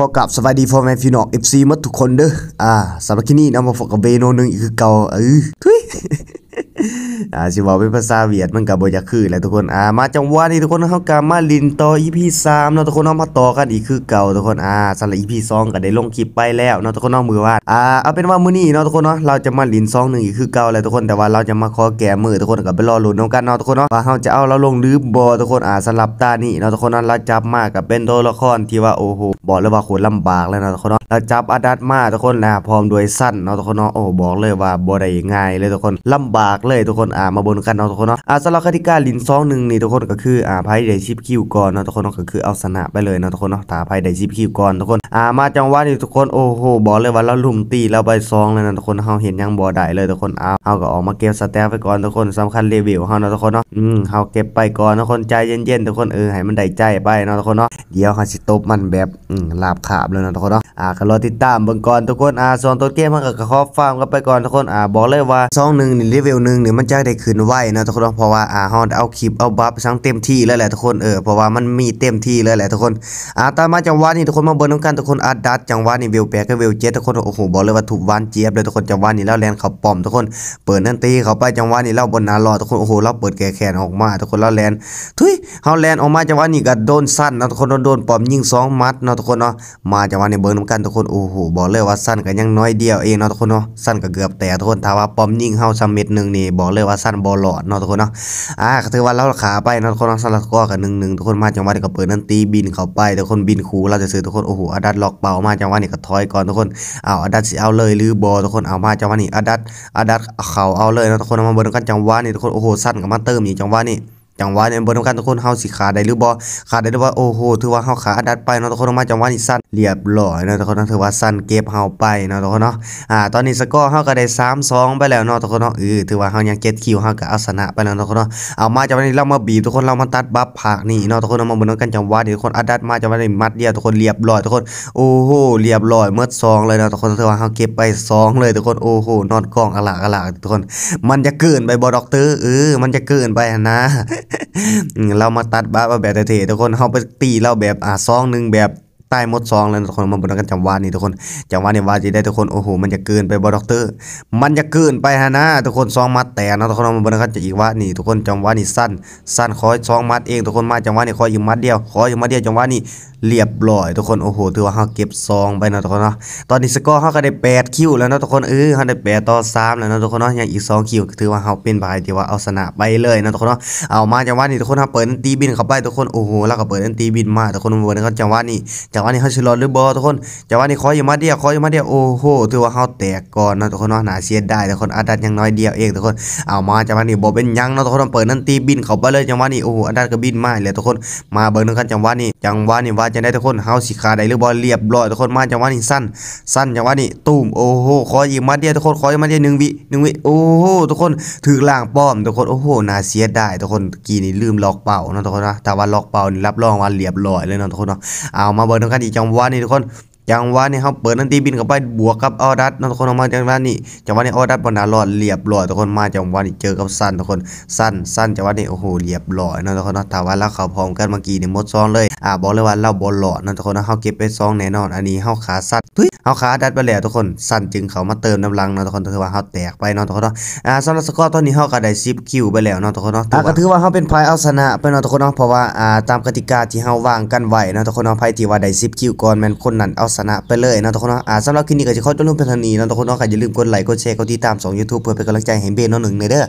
ขอกลับสวัสดีฟอร์แมนฟีนอกเอฟซีมัดทุกคนเด้อ อ่า สำหรับที่นี่นำมาฝากกับเบโนนึงอีกคือเก่าเออทุยอ่าสิบอกเป็นภาษาเวียดมันกับโบยาคือแหละทุกคนอ่ามาจังหวะนี้ทุกคนเขากามาลินต่ออีพีสามเนาะทุกคนเ้างมาต่อกันอีกคือเก่าทุกคนอ่าสำหรับอีพีสองก็ได้ลงคลิปไปแล้ว เนาะทุกคนเ้างมือว่าอ่าเอาเป็นว่ามือนี้เนาะทุกคนเนาะเราจะมาลินซองหนึ่งอีกคือเก่าแหละทุกคนแต่ว่าเราจะมาขอแก้มือทุกคนกับไปรอลุดนน้องกันเนาะทุกคนเนาะว่าเขาจะเอาเราลงหรือบอทุกคนอ่าสำหรับตานี่เนาะทุกคนเนาะเราจับมากกับเป็นตัวละครที่ว่าโอ้โหบอกเลยว่าโคตรลำบากเลยเนาะทุกคนเนาะเราจับอาดัตมาทุกคนนะพร้อมด้วยสั้นเนาะทุกคนเนาะโอ้บอกเลยว่าบอได้ง่ายเลยทุกคนลำบากเลยทุกคนอ่ามาบนกันเนาะทุกคนเนาะอ่าสำหรับคติกาลินซองหนึ่งนี่ทุกคนก็คืออ่าไพ่ได้ชิปคิวก่อนเนาะทุกคนก็คือเอาชนะไปเลยเนาะทุกคนเนาะถ้าไพ่ได้ชิปคิวก่อนทุกคนอ่ามาจังหวะนี้ทุกคนโอ้โหบอกเลยว่าเราลุมตีเราไปซองเลยนะทุกคนเราเห็นยังบ่ได้เลยทุกคน เอาเอาก็ออกมาเก็บสแต็ไปก่อนทุกคนสำคัญเลเวลเฮาเนาะทุกคนเนาะอืมเฮาเก็บไปก่อนทุกคนใจเย็นๆทุกคนเออให้มันได้ใจไปเนาะทุกคนเนาะเดี๋ยวเฮาสิตบมันแบบอืมลาบขาบเลยนะทุกคนเนาะอ่าก็รอติดตามเบ้องก่อนทุกคนอ่าซองตัวเกมมันก็ขอฟาร์มกันไปก่อนทุกคนอ่าบอกเลยว่าซองหนี่เลเวล1งเนี่ยมันจะได้ขึ้นไวนะทุกคนเพราะว่าอ่าฮอนเอาคลิปเอาบัฟชัางเต็มที่แล้วแหละทุกคนเออเพราะว่ามันมีเต็มที่แล้วแหละทุกคนอ่าตามมาจังหวะนี่ทุกคนมาเบิร์นกันทุกคนอาดัตจังหวะนี่เวลแปกกับเวลเจ็ดทุกคนโอ้โหบอกเลยว่าถูกวานเจี๊ยบเลยทุกคนจังหวะนี่แล้วแลนเขาปอมทุกคนเปิดนั่นตีเขาไปจังหวะนี่เล่าบนนารอทุกคนโอ้โหเราเปิดแก่แขนออกมาทุกคนแล้วแลนทุยเขาแลนออกมาจังหวะนี่ก็โดนสั้นนะทุกคนโดนปอมยิงสองมัดนะทุกคนเนาะมาจังหวะนี่เบิร์นกันทุกคนโอ้โหบอกเลยว่าสั้นกันยังน้อยเดียวเองนะทุกคนเนาะสั้นก็เกือบแต่ทุกคนถ้าว่าปอมยิงเฮาสมิดหนึ่งนีี่บอกเลยว่าสั้นบอลหลอดเนาะทุกคนเนาะ อ่าถือว่าเราขาไปเนาะทุกคนสลัดก็กันหนึ่งหนึ่งทุกคนมาจังหวะนี้ก็เปิดนั่นตีบินเข้าไปทุกคนบินคูเราจะซื้อทุกคนโอ้โหอดัตล็อกเป่ามาจังหวะนี้ก็ถอยก่อนทุกคนเอาอดัตสิเอาเลย หรือบอทุกคนเอามาจังหวะนี้อดัตอดัตเขาเอาเลยเนาะทุกคนมาเบิร์นกันจังหวะนี้ทุกคนโอ้โหสั้นกับมาเติมอีกจังหวะนี้จังหวะเนี่ยบนทำการทุกคนเฮาสิขาได้หรือบ่ขาได้หรือว่าโอ้โหถือว่าเฮาขาดัดไปเนาะทุกคนออกมาจังหวะนี้สั้นเรียบร้อยเนาะทุกคนถือว่าสั้นเก็บเฮาไปเนาะทุกคนเนาะ อ่า ตอนนี้สกอร์เฮาก็ได้3 2ไปแล้วเนาะทุกคนเนาะ เออถือว่าเฮายังเ็7คิวเฮาก็เอาชนะไปแล้วเนาะทุกคนเนาะ เอามาจังหวะนี้เรามาบีบทุกคนเรามาตัดบัฟผักนี่เนาะทุกคนเรามาบนการจังหวะนี้ทุกคนอัดดัดมาจังหวะนี้มัดเดียวทุกคนเรียบร้อยทุกคนโอ้โหเรียบร้อยเมื่อ2เลยเนาะทุกคนถือว่าเฮาเก็บไป2เลยทุกคนโอ้โหนอนกล้องอลากอลากทุกคน มันจะเกินไปบ่ด็อกเตอร์เออมันจะเกินไปนะเรามาตัดบ้าแบบเท่ๆทุกคนเขาไปตีเราแบบ อ่าซองหนึ่งแบบใต้มดซองแล้วทุกคนมาบนกันจังหวะนี่ทุกคนจังหวะนี่ว่าจะได้ทุกคนโอ้โหมันจะเกินไปบอด็อกเตอร์มันจะเกินไปฮะนะ ทุกคนซองมัดแต่นะทุกคนมาบนกันจะอีกว่านี่ทุกคนจังหวะนี่สั้นสั้นคอยซองมัดเอง ทุกคนมาจังหวะนี่คอยอยู่มัดเดียวคอยอยู่มัดเดียวจังหวะนี่เรียบร้อยทุกคนโอ้โหถือว่าเฮาเก็บซองไปนะทุกคนเนาะตอนนี้สกอร์เขาก็ได้8คิวแล้วนะทุกคนเออเขาได้8ต่อ3แล้วนะทุกคนเนาะยังอีก2คิวถือว่าเขาเป็นบายที่ว่าเอาชนะไปเลยนะทุกคนเนาะเอามาจังหวะนี้ทุกคนเฮาเปิดตีบินเข้าไปทุกคนโอ้โหแล้วก็เปิดตีบินมาทุกคนมืนกันจังหวะนี้จงหวะนนี้เขาชิลอดหรือบอทุกคนจงหวะนนี้คออย่มาเดียวขออย่มาเดียวโอ้โห ถือว่าเขาแตกก่อนนะทุกคนเนาะหนาเสียดได้ทุกคนอาดัดยังน้อยเดียวเองทุกคนเอามาจงหวะนนี้บอเป็นยังเนาะทุกคนเปิดนั่นตีบินเขาไปเลยจังวะนนี้โอ้โหอาดัดก็บินมาเลยทุกคนมาเบิร์นึงกันจังวะนนี้ จังวะนนี้ว่าจะได้ทุกคนเขาสิขาได้หรือบอเรียบร้อยทุกคนมาจังวะนนี้สั้นสั้นจังวะนนี้ตุมโอ้โหคออย่มาเดียวทุกคนคออย่มาเดียวหนึ่งวิหนึ่งวิโอ้โหทุกคนถือล่างป้อมทุกคนโอ้โหหนาเสียได้ทุกคนกี่นี่ลืมล็อกเป่านะทุกคนนะแต่ว่าล็อกเป่านี่รับรองว่าเรียบร้อยเลยนะทุกคนเนาะเอามาเบิร์สคัญอีกจังหวะนี่ ทุกคนจั่างว่าเนี่ยเขาเปิดนันตีบินเข้าไปบวกกับออรัสนะทุกคนออกมาจังนั้นี่จังหวะนี้ออรัสบอลนาหลอดเรียบร้อยทุกคนมาจังหวะนี้เจอกับสั้นทุกคนสั้นสั้นจังหวะนี้โอ้โหเรียบร้อยนะทุกคนนะถาว่าเราเขาพร้อมกันเมื่อกี้เนี่ยหมดซองเลยอ่าบอกเลยว่าเราบอลหลอดนะทุกคนนะเขาเก็บไปซองแน่นอนอันนี้เขาขาสั้นทุยเขาขาดัดไปแล้วทุกคนสั้นจึงเขามาเติมน้ำลังนะทุกคนถือว่าเขาแตกไปนะทุกคนนะอ่าสำหรับสกอตตอนนี้เขาก็ได้ซิปคิวไปแล้วนะทุกคนนะก็ถือว่าเขาเป็นไพ่เอาชนะไปนะทุกคนนะเพราะว่าอ่าตามกติกาที่เขาวางกันไว้นะทุกคนนะพ่ที่ว่าได้ซิปคิวก่อนแมนคนนั้นเอาสนะไปเลยนะทุกคนเนาะสำหรับคลิปนี้ก็จะขอจบลงเพียงเท่านี้นะทุกคนเนาะอย่าลืมกดไลค์ กดแชร์ กดติดตามสองยูทูบเพื่อเป็นกำลังใจให้เบนน้องหนึ่งในเด้อ